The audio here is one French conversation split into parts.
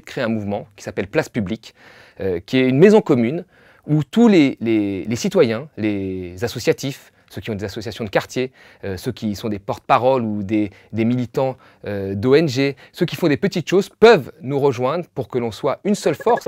de créer un mouvement qui s'appelle Place Publique, euh, qui est une maison commune où tous les, citoyens, les associatifs, ceux qui ont des associations de quartier, euh, ceux qui sont des porte-parole ou des, militants euh, d'ONG, ceux qui font des petites choses peuvent nous rejoindre pour que l'on soit une seule force.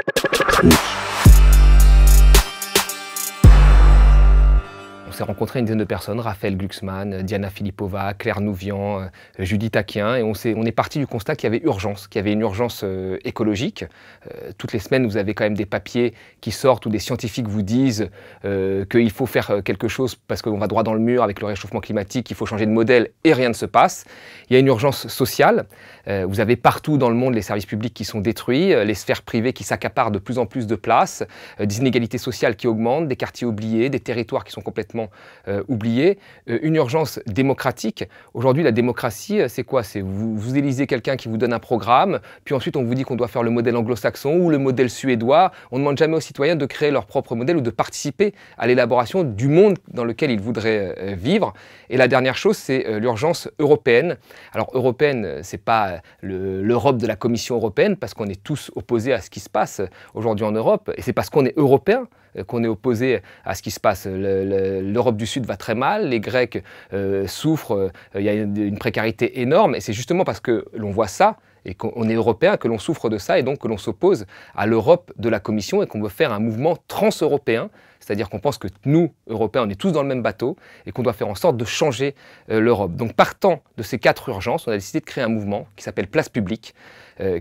s'est rencontré une dizaine de personnes, Raphaël Glucksmann, Diana Filipova, Claire Nouvian, euh, Judith Akien, et on, est, on est parti du constat qu'il y avait urgence, qu'il y avait une urgence euh, écologique. Euh, toutes les semaines, vous avez quand même des papiers qui sortent où des scientifiques vous disent qu'il faut faire quelque chose parce qu'on va droit dans le mur avec le réchauffement climatique, il faut changer de modèle, et rien ne se passe. Il y a une urgence sociale. vous avez partout dans le monde les services publics qui sont détruits, les sphères privées qui s'accaparent de plus en plus de place, des inégalités sociales qui augmentent, des quartiers oubliés, des territoires qui sont complètement euh, oublié. Euh, une urgence démocratique. Aujourd'hui, la démocratie, euh, c'est quoi C'est vous, élisez quelqu'un qui vous donne un programme, puis ensuite on vous dit qu'on doit faire le modèle anglo-saxon ou le modèle suédois. On ne demande jamais aux citoyens de créer leur propre modèle ou de participer à l'élaboration du monde dans lequel ils voudraient vivre. Et la dernière chose, c'est l'urgence européenne. Alors européenne, c'est pas l'Europe de la Commission européenne parce qu'on est tous opposés à ce qui se passe aujourd'hui en Europe et c'est parce qu'on est européen euh, qu'on est opposé à ce qui se passe. L'Europe du Sud va très mal, les Grecs euh, souffrent, euh, il y a une, précarité énorme, et c'est justement parce que l'on voit ça, et qu'on est européen, que l'on souffre de ça, et donc que l'on s'oppose à l'Europe de la Commission, et qu'on veut faire un mouvement transeuropéen, c'est-à-dire qu'on pense que nous, Européens, on est tous dans le même bateau, et qu'on doit faire en sorte de changer l'Europe. Donc partant de ces quatre urgences, on a décidé de créer un mouvement qui s'appelle Place Publique,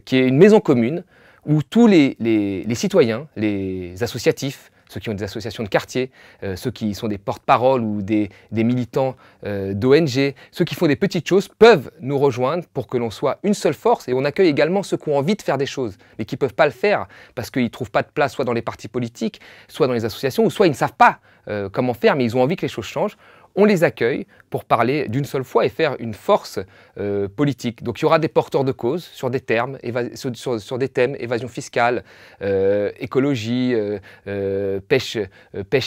qui est une maison commune où tous les citoyens, les associatifs, ceux qui ont des associations de quartier, euh, ceux qui sont des porte-parole ou des, militants euh, d'ONG, ceux qui font des petites choses peuvent nous rejoindre pour que l'on soit une seule force et on accueille également ceux qui ont envie de faire des choses mais qui ne peuvent pas le faire parce qu'ils ne trouvent pas de place soit dans les partis politiques, soit dans les associations ou soit ils ne savent pas euh, comment faire mais ils ont envie que les choses changent on les accueille pour parler d'une seule fois et faire une force euh, politique. Donc il y aura des porteurs de cause sur des, termes, sur, des thèmes, évasion fiscale, euh, écologie, euh, pêche,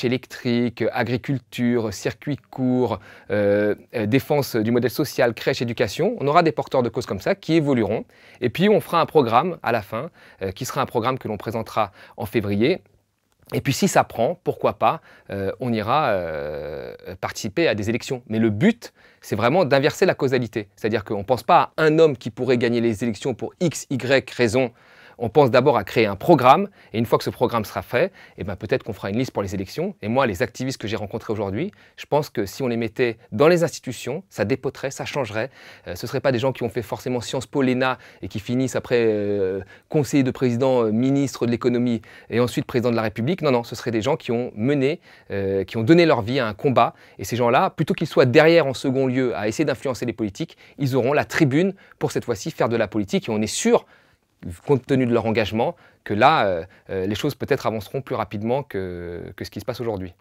électrique, agriculture, circuit court, défense du modèle social, crèche, éducation. On aura des porteurs de cause comme ça qui évolueront. Et puis on fera un programme à la fin, qui sera un programme que l'on présentera en février et puis si ça prend, pourquoi pas, euh, on ira euh, participer à des élections. Mais le but, c'est vraiment d'inverser la causalité. C'est-à-dire qu'on ne pense pas à un homme qui pourrait gagner les élections pour x, y raison on pense d'abord à créer un programme, et une fois que ce programme sera fait, et eh ben peut-être qu'on fera une liste pour les élections. Et moi, les activistes que j'ai rencontrés aujourd'hui, je pense que si on les mettait dans les institutions, ça dépoterait, ça changerait. Euh, ce ne seraient pas des gens qui ont fait forcément Sciences Po, l'ENA, et qui finissent après euh, conseiller de président, euh, ministre de l'économie, et ensuite président de la République. Non, non, ce seraient des gens qui ont mené, qui ont donné leur vie à un combat. Et ces gens-là, plutôt qu'ils soient derrière en second lieu à essayer d'influencer les politiques, ils auront la tribune pour cette fois-ci faire de la politique. Et on est sûr compte tenu de leur engagement, que là, euh, euh, les choses peut-être avanceront plus rapidement que, que ce qui se passe aujourd'hui.